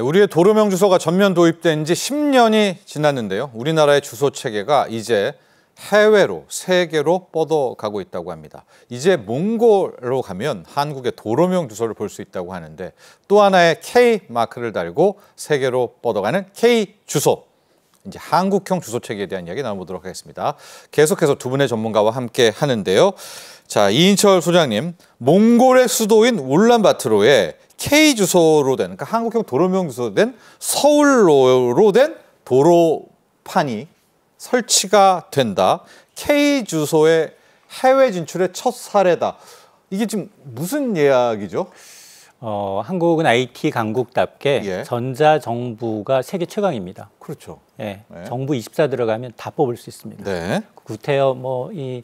네, 우리의 도로명 주소가 전면 도입된 지 10년이 지났는데요. 우리나라의 주소 체계가 이제 해외로 세계로 뻗어가고 있다고 합니다. 이제 몽골로 가면 한국의 도로명 주소를 볼 수 있다고 하는데 또 하나의 K 마크를 달고 세계로 뻗어가는 K 주소. 이제 한국형 주소 체계에 대한 이야기 나눠보도록 하겠습니다. 계속해서 두 분의 전문가와 함께 하는데요. 자, 이인철 소장님, 몽골의 수도인 울란바트로에 K 주소로 된, 그러니까 한국형 도로명 주소로 된 서울로로 된 도로판이 설치가 된다. K 주소의 해외 진출의 첫 사례다. 이게 지금 무슨 예약이죠? 어, 한국은 IT 강국답게 예. 전자 정부가 세계 최강입니다. 그렇죠. 예. 네. 정부 24 들어가면 다 뽑을 수 있습니다. 네. 구태여 뭐이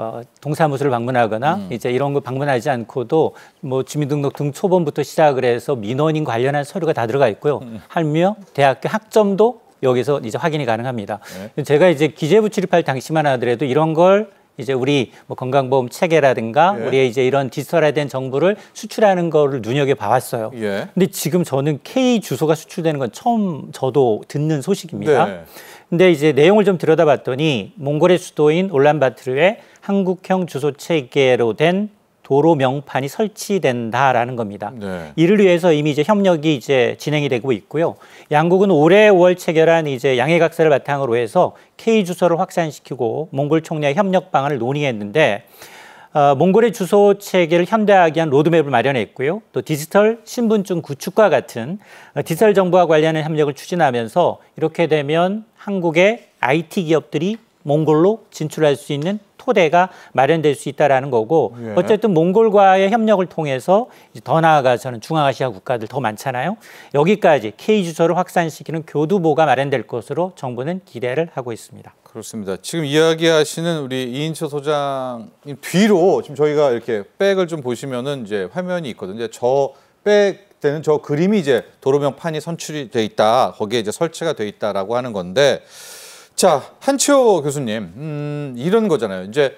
어, 동사무소를 방문하거나 음. 이제 이런 거 방문하지 않고도 뭐 주민등록등 초본부터 시작을 해서 민원인 관련한 서류가 다 들어가 있고요. 음. 한명 대학교 학점도 여기서 이제 확인이 가능합니다. 네. 제가 이제 기재부 출입할 당시만 하더라도 이런 걸 이제 우리 뭐 건강보험 체계라든가 예. 우리의 이제 이런 디지털화된 정보를 수출하는 거를 눈여겨 봐왔어요. 예. 근데 지금 저는 K 주소가 수출되는 건 처음 저도 듣는 소식입니다. 네. 근데 이제 내용을 좀 들여다봤더니 몽골의 수도인 올란바트르의 한국형 주소 체계로 된 도로 명판이 설치된다라는 겁니다. 네. 이를 위해서 이미 이제 협력이 이제 진행이 되고 있고요. 양국은 올해 5월 체결한 이제 양해각서를 바탕으로 해서 K 주소를 확산시키고 몽골 총리와 협력 방안을 논의했는데 어, 몽골의 주소 체계를 현대화하기 위한 로드맵을 마련했고요. 또 디지털 신분증 구축과 같은 어, 디지털 정보와 관련한 협력을 추진하면서 이렇게 되면 한국의 IT 기업들이 몽골로 진출할 수 있는 토대가 마련될 수 있다라는 거고 예. 어쨌든 몽골과의 협력을 통해서 더 나아가서는 중앙아시아 국가들 더 많잖아요. 여기까지 K 주소를 확산시키는 교두보가 마련될 것으로 정부는 기대를 하고 있습니다. 그렇습니다. 지금 이야기하시는 우리 이인철 소장 뒤로 지금 저희가 이렇게 백을 좀 보시면은 이제 화면이 있거든요. 저백 때는 저 그림이 이제 도로명 판이 선출이 돼 있다. 거기에 이제 설치가 돼 있다라고 하는 건데 자, 한치호 교수님, 음, 이런 거잖아요. 이제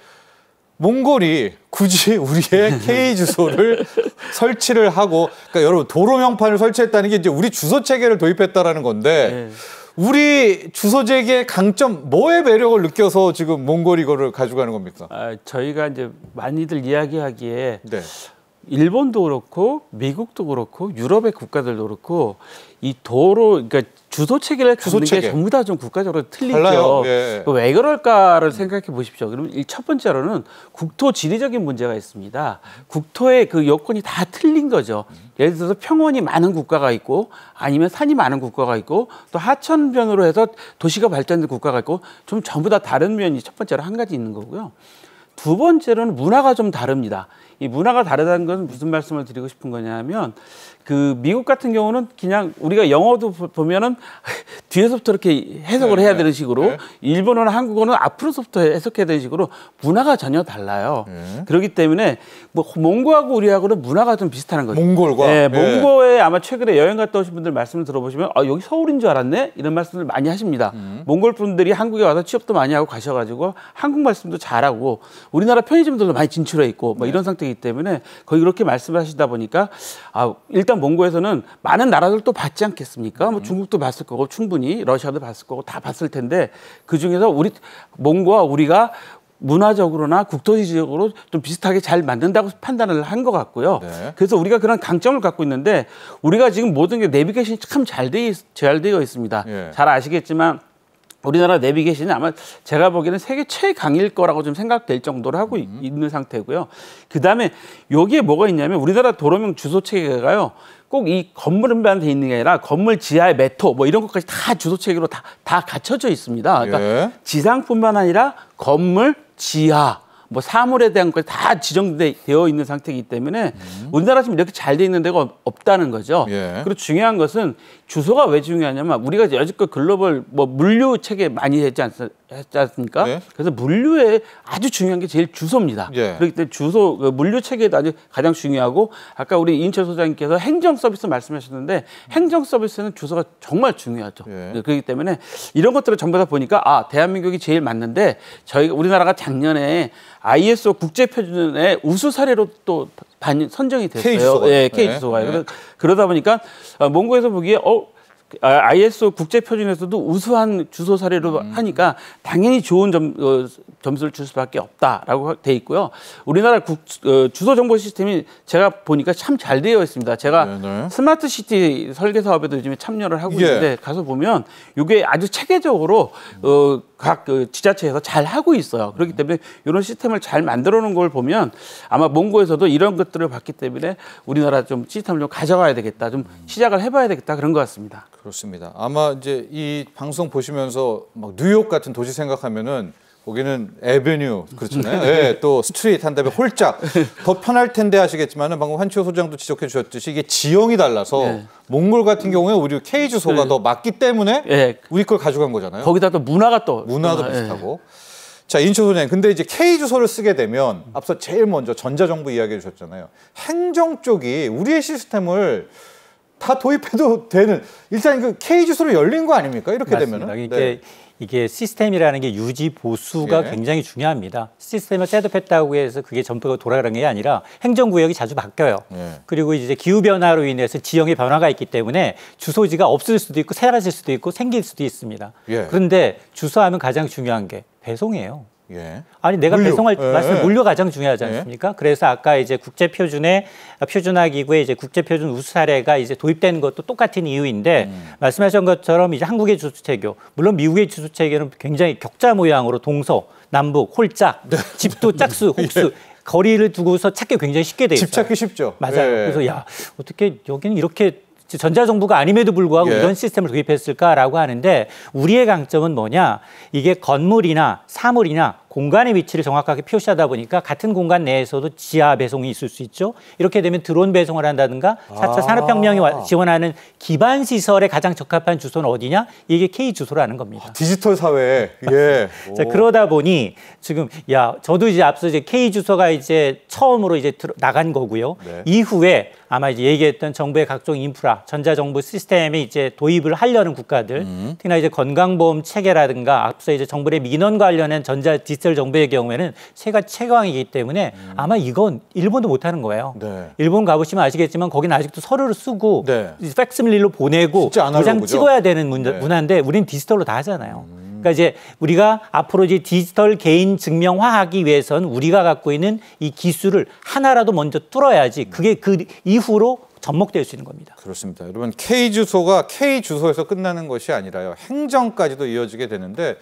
몽골이 굳이 우리의 K 주소를 설치를 하고, 그러니까 여러분 도로 명판을 설치했다는 게 이제 우리 주소 체계를 도입했다라는 건데, 네. 우리 주소 재계의 강점 뭐의 매력을 느껴서 지금 몽골 이거를 가져가는 겁니까? 아, 저희가 이제 많이들 이야기하기에 네. 일본도 그렇고 미국도 그렇고 유럽의 국가들도 그렇고 이 도로 그러니까 주소 체계를 주소 체계. 게 전부 다 좀 국가적으로 틀리죠. 예. 왜 그럴까를 생각해 보십시오. 그러면 첫 번째로는 국토 지리적인 문제가 있습니다. 국토의 그 여건이 다 틀린 거죠. 예를 들어서 평원이 많은 국가가 있고 아니면 산이 많은 국가가 있고 또 하천변으로 해서 도시가 발전된 국가가 있고 좀 전부 다 다른 면이 첫 번째로 한 가지 있는 거고요. 두 번째로는 문화가 좀 다릅니다. 이 문화가 다르다는 것은 무슨 말씀을 드리고 싶은 거냐면 그 미국 같은 경우는 그냥 우리가 영어도 보면은 뒤에서부터 이렇게 해석을 네, 해야 네. 되는 식으로 네. 일본어나 한국어는 앞으로서부터 해석해야 되는 식으로 문화가 전혀 달라요. 네. 그렇기 때문에 뭐 몽고하고 우리하고는 문화가 좀 비슷한 거죠. 몽골과 네, 예, 예. 몽고에 아마 최근에 여행 갔다 오신 분들 말씀을 들어보시면 아 여기 서울인 줄 알았네 이런 말씀을 많이 하십니다. 음. 몽골 분들이 한국에 와서 취업도 많이 하고 가셔가지고 한국 말씀도 잘하고 우리나라 편의점들도 많이 진출해 있고 뭐 네. 이런 상태. 상기 때문에 거의 그렇게 말씀하시다 보니까 아, 일단 몽고에서는 많은 나라들도 봤지 않겠습니까? 뭐 네. 중국도 봤을 거고 충분히 러시아도 봤을 거고 다 봤을 텐데 그 중에서 우리 몽고와 우리가 문화적으로나 국토지적으로 좀 비슷하게 잘 만든다고 판단을 한 것 같고요. 네. 그래서 우리가 그런 강점을 갖고 있는데 우리가 지금 모든 게 내비게이션이 참 잘 되어 있습니다. 예. 잘 아시겠지만 우리나라 내비게이션이 아마 제가 보기에는 세계 최강일 거라고 좀 생각될 정도로 하고 음. 있는 상태고요. 그다음에 여기에 뭐가 있냐면 우리나라 도로명 주소 체계가요. 꼭 이 건물만 돼 있는 게 아니라 건물 지하의 메토 뭐 이런 것까지 다 주소 체계로 다 다 갖춰져 있습니다. 그러니까 예. 지상뿐만 아니라 건물 지하 뭐 사물에 대한 것이 다 지정되어 있는 상태이기 때문에 음. 우리나라 지금 이렇게 잘 돼 있는 데가 없다는 거죠. 예. 그리고 중요한 것은 주소가 왜 중요하냐면 우리가 여지껏 글로벌 뭐 물류 체계 많이 했지, 않, 했지 않습니까? 예. 그래서 물류에 아주 중요한 게 제일 주소입니다. 예. 그렇기 때문에 주소 그 물류 체계도 아주 가장 중요하고 아까 우리 인철 소장님께서 행정 서비스 말씀하셨는데 행정 서비스는 주소가 정말 중요하죠. 예. 네, 그렇기 때문에 이런 것들을 전부 다 보니까 아 대한민국이 제일 맞는데 저희 우리나라가 작년에 ISO 국제 표준의 우수 사례로 또 반, 선정이 됐어요. K 주소가. 예, K 주소가. 네. 그러다 보니까 어, 몽고에서 보기에 어 ISO 아, 국제 표준에서도 우수한 주소 사례로 음. 하니까 당연히 좋은 점, 어, 점수를 줄 수밖에 없다라고 돼 있고요. 우리나라 국, 어, 주소 정보 시스템이 제가 보니까 참 잘 되어 있습니다. 제가 네네. 네. 스마트 시티 설계 사업에도 요즘에 참여를 하고 예. 있는데 가서 보면 이게 아주 체계적으로 어, 각그 지자체에서 잘 하고 있어요. 그렇기 때문에 이런 시스템을 잘 만들어 놓은 걸 보면 아마 몽고에서도 이런 것들을 봤기 때문에 우리나라 좀 시스템을 좀 가져가야 되겠다. 좀 시작을 해봐야 되겠다. 그런 것 같습니다. 그렇습니다. 아마 이제 이 방송 보시면서 막 뉴욕 같은 도시 생각하면은 거기는 에베뉴 그렇잖아요. 네, 또 스트리트 한 다음에 홀짝 더 편할 텐데 하시겠지만은 방금 한치호 소장도 지적해 주셨듯이 이게 지형이 달라서 네. 몽골 같은 경우에 우리 K 주소가 네. 더 맞기 때문에 예. 우리 걸 가져간 거잖아요. 거기다 또 문화가 또 문화도 문화, 비슷하고. 자, 인천 소장님. 근데 이제 K 주소를 쓰게 되면 앞서 제일 먼저 전자정부 이야기해 주셨잖아요. 행정 쪽이 우리의 시스템을 다 도입해도 되는 일단 그 K 주소로 열린 거 아닙니까? 이렇게 맞습니다. 되면은. 이게 네. 이게 시스템이라는 게 유지 보수가 예. 굉장히 중요합니다. 시스템을 셋업했다고 해서 그게 전부가 돌아가는 게 아니라 행정 구역이 자주 바뀌어요. 예. 그리고 이제 기후 변화로 인해서 지형의 변화가 있기 때문에 주소지가 없을 수도 있고 사라질 수도 있고 생길 수도 있습니다. 예. 그런데 주소하면 가장 중요한 게 배송이에요. 예. 아니 내가 물류. 배송할 예, 말씀 예. 물류 가장 중요하지 예. 않습니까? 그래서 아까 이제 국제 표준의 표준화 기구에 이제 국제 표준 우수 사례가 이제 도입된 것도 똑같은 이유인데 음. 말씀하신 것처럼 이제 한국의 주수 체교 물론 미국의 주수 체교는 굉장히 격자 모양으로 동서 남북 홀짝 네. 집도 짝수 네. 혹수 거리를 두고서 찾기 굉장히 쉽게 돼 있어요. 집 찾기 쉽죠. 맞아요. 예. 그래서 야 어떻게 여기는 이렇게 전자정부가 아님에도 불구하고 예. 이런 시스템을 도입했을까라고 하는데 우리의 강점은 뭐냐 이게 건물이나 사물이나 공간의 위치를 정확하게 표시하다 보니까 같은 공간 내에서도 지하 배송이 있을 수 있죠. 이렇게 되면 드론 배송을 한다든가 4차 아. 산업혁명이 지원하는 기반 시설에 가장 적합한 주소는 어디냐? 이게 K 주소라는 겁니다. 아, 디지털 사회. 예. 자, 그러다 보니 지금 야, 저도 이제 앞서 이제 K 주소가 이제 처음으로 이제 들어, 나간 거고요. 네. 이후에 아마 이제 얘기했던 정부의 각종 인프라, 전자정부 시스템에 이제 도입을 하려는 국가들, 음. 특히나 이제 건강보험 체계라든가 앞서 이제 정부의 민원 관련한 전자 디 디지털 정부의 경우에는 세가 최강이기 때문에 음. 아마 이건 일본도 못하는 거예요. 네. 일본 가보시면 아시겠지만 거기는 아직도 서류를 쓰고 네. 팩스밀리로 보내고 도장 찍어야 되는 문, 네. 문화인데 우리는 디지털로 다 하잖아요. 음. 그러니까 이제 우리가 앞으로 이제 디지털 개인 증명화하기 위해선 우리가 갖고 있는 이 기술을 하나라도 먼저 뚫어야지 음. 그게 그 이후로 접목될 수 있는 겁니다. 그렇습니다. 여러분 K 주소가 K 주소에서 끝나는 것이 아니라요. 행정까지도 이어지게 되는데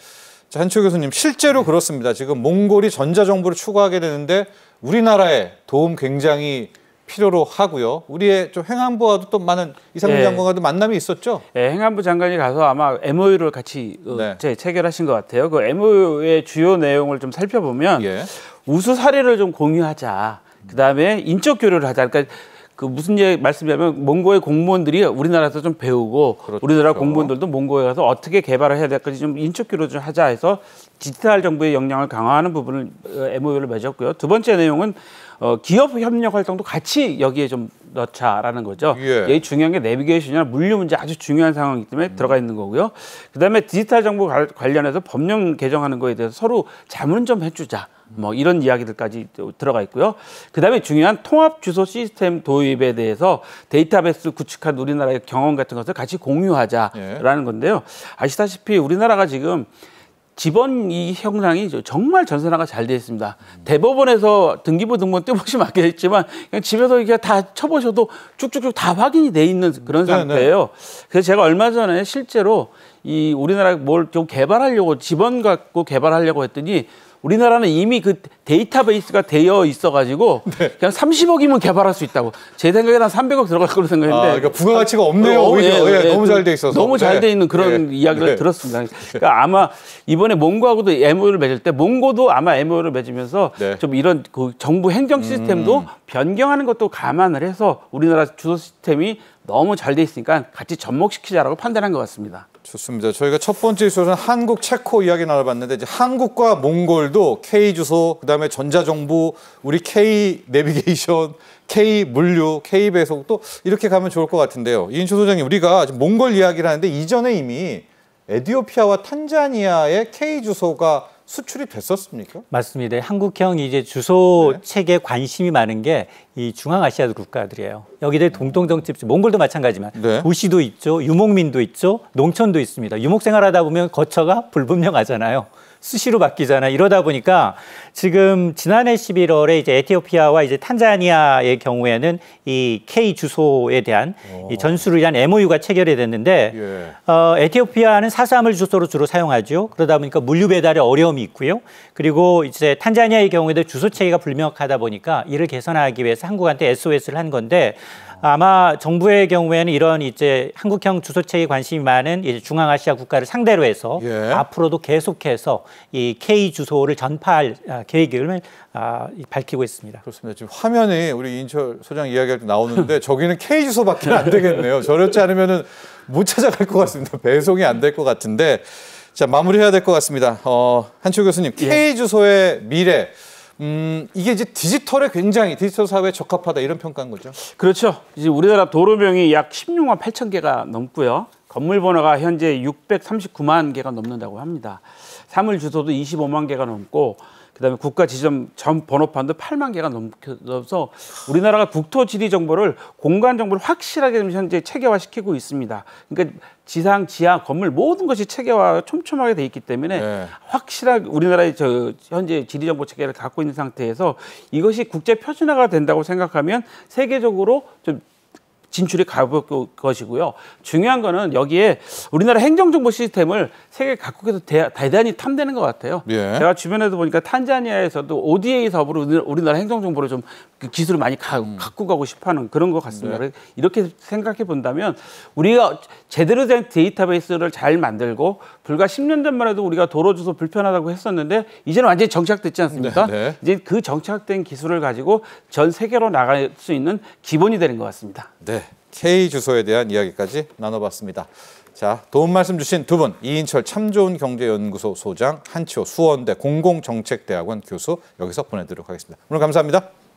자, 한치 교수님, 실제로 네. 그렇습니다. 지금 몽골이 전자정부를 추구하게 되는데 우리나라의 도움 굉장히 필요로 하고요. 우리의 좀 행안부와도 또 많은 이상민 예. 장관과도 만남이 있었죠. 예, 행안부 장관이 가서 아마 MOU를 같이 어, 네. 체결하신 것 같아요. 그 MOU의 주요 내용을 좀 살펴보면 예. 우수 사례를 좀 공유하자. 그다음에 인적 교류를 하자. 그러니까 그 무슨 얘기 말씀이냐면 몽고의 공무원들이 우리나라에서 좀 배우고 그렇죠. 우리나라 공무원들도 몽고에 가서 어떻게 개발을 해야 될까지 좀인적기로좀 하자 해서 디지털 정부의 역량을 강화하는 부분을 어, MOU를 맺었고요. 두 번째 내용은 어, 기업 협력 활동도 같이 여기에 좀 넣자라는 거죠. 예. 이 중요한 게 내비게이션이나 물류 문제 아주 중요한 상황이기 때문에 음. 들어가 있는 거고요. 그다음에 디지털 정보 관련해서 법령 개정하는 거에 대해서 서로 자문 좀 해주자. 뭐 이런 이야기들까지 들어가 있고요. 그다음에 중요한 통합 주소 시스템 도입에 대해서 데이터베이스 구축한 우리나라의 경험 같은 것을 같이 공유하자라는 예. 건데요. 아시다시피 우리나라가 지금 집원 이 형상이 정말 전산화가 잘 되어 있습니다. 음. 대법원에서 등기부 등본 떼보시면 알겠지만 그냥 집에서 이게다 쳐보셔도 쭉쭉쭉 다 확인이 돼 있는 그런 네, 네. 상태예요. 네. 그래서 제가 얼마 전에 실제로 이 우리나라 뭘 좀 개발하려고 집원 갖고 개발하려고 했더니 우리나라는 이미 그 데이터베이스가 되어 있어가지고 네. 그냥 30억이면 개발할 수 있다고 제 생각에는 한 300억 들어갈 거로 생각했는데 아, 그러니까 부가가치가 없네요 어, 어 오히려 예, 예, 예, 예. 너무 잘 돼 있어서 너무 잘돼 네. 있는 그런 예. 이야기를 네. 들었습니다 네. 그러니까 아마 이번에 몽고하고도 MOU를 맺을 때 몽고도 아마 MOU를 맺으면서 좀 이런 그 정부 행정 시스템도 음. 변경하는 것도 감안을 해서 우리나라 주소 시스템이 너무 잘 돼 있으니까 같이 접목시키자라고 판단한 것 같습니다. 좋습니다. 저희가 첫 번째 이는 한국 체코 이야기 나눠봤는데 이제 한국과 몽골도 K 주소, 그다음에 전자정보, 우리 K 내비게이션, K 물류, K 배송 또 이렇게 가면 좋을 것 같은데요. 이인초 소장님, 우리가 몽골 이야기를 하는데 이전에 이미 에디오피아와 탄자니아의 K 주소가 수출이 됐었습니까? 맞습니다. 한국형 이제 주소 네. 책에 관심이 많은 게 이 중앙아시아 국가들이에요. 여기들 동동 정치, 몽골도 마찬가지만 네. 도시도 있죠, 유목민도 있죠, 농촌도 있습니다. 유목 생활하다 보면 거처가 불분명하잖아요. 수시로 바뀌잖아. 이러다 보니까 지금 지난해 11월에 이제 에티오피아와 이제 탄자니아의 경우에는 이 K 주소에 대한 이전술을 어. 위한 MOU가 체결이 됐는데 예. 어, 에티오피아는 사삼을 주소로 주로 사용하죠. 그러다 보니까 물류 배달에 어려움이 있고요. 그리고 이제 탄자니아의 경우에도 주소 체계가 불명확하다 보니까 이를 개선하기 위해서 한국한테 SOS를 한 건데 아마 정부의 경우에는 이런 이제 한국형 주소체에 관심이 많은 이제 중앙아시아 국가를 상대로 해서 예. 앞으로도 계속해서 이 K 주소를 전파할 아, 계획을 아, 밝히고 있습니다. 그렇습니다. 지금 화면에 우리 인철 소장 이야기할 때 나오는데 저기는 K 주소밖에 안 되겠네요. 저렇지 않으면못 찾아갈 것 같습니다. 배송이 안 될 것 같은데 자 마무리해야 될 것 같습니다. 어, 한치 교수님 K 예. 주소의 미래. 음, 이게 이제 디지털에 굉장히 디지털 사회에 적합하다 이런 평가인 거죠. 그렇죠. 이제 우리나라 도로명이 약 16만 8천 개가 넘고요. 건물 번호가 현재 639만 개가 넘는다고 합니다. 사물 주소도 25만 개가 넘고 그다음에 국가 지점 전 번호판도 8만 개가 넘겨서 우리나라가 국토 지리 정보를 공간 정보를 확실하게 현재 체계화시키고 있습니다. 그러니까 지상, 지하, 건물 모든 것이 체계화 촘촘하게 돼 있기 때문에 네. 확실하게 우리나라의 저 현재 지리 정보 체계를 갖고 있는 상태에서 이것이 국제 표준화가 된다고 생각하면 세계적으로 좀 진출이 가볼 것이고요. 중요한 거는 여기에 우리나라 행정정보 시스템을 세계 각국에서 대, 대단히 탐내는것 같아요. 예. 제가 주변에도 보니까 탄자니아에서도 ODA 사업으로 우리나라 행정정보를 좀 그 기술을 많이 가, 음. 갖고 가고 싶어하는 그런 것 같습니다. 네. 이렇게 생각해 본다면 우리가 제대로 된 데이터베이스를 잘 만들고 불과 10년 전만 해도 우리가 도로 주소 불편하다고 했었는데 이제는 완전히 정착됐지 않습니까? 네, 네. 이제 그 정착된 기술을 가지고 전 세계로 나갈 수 있는 기본이 되는 것 같습니다. 네. K 주소에 대한 이야기까지 나눠봤습니다. 자, 도움 말씀 주신 두 분, 이인철 참 좋은 경제연구소 소장, 한치호 수원대 공공정책대학원 교수 여기서 보내드리도록 하겠습니다. 오늘 감사합니다.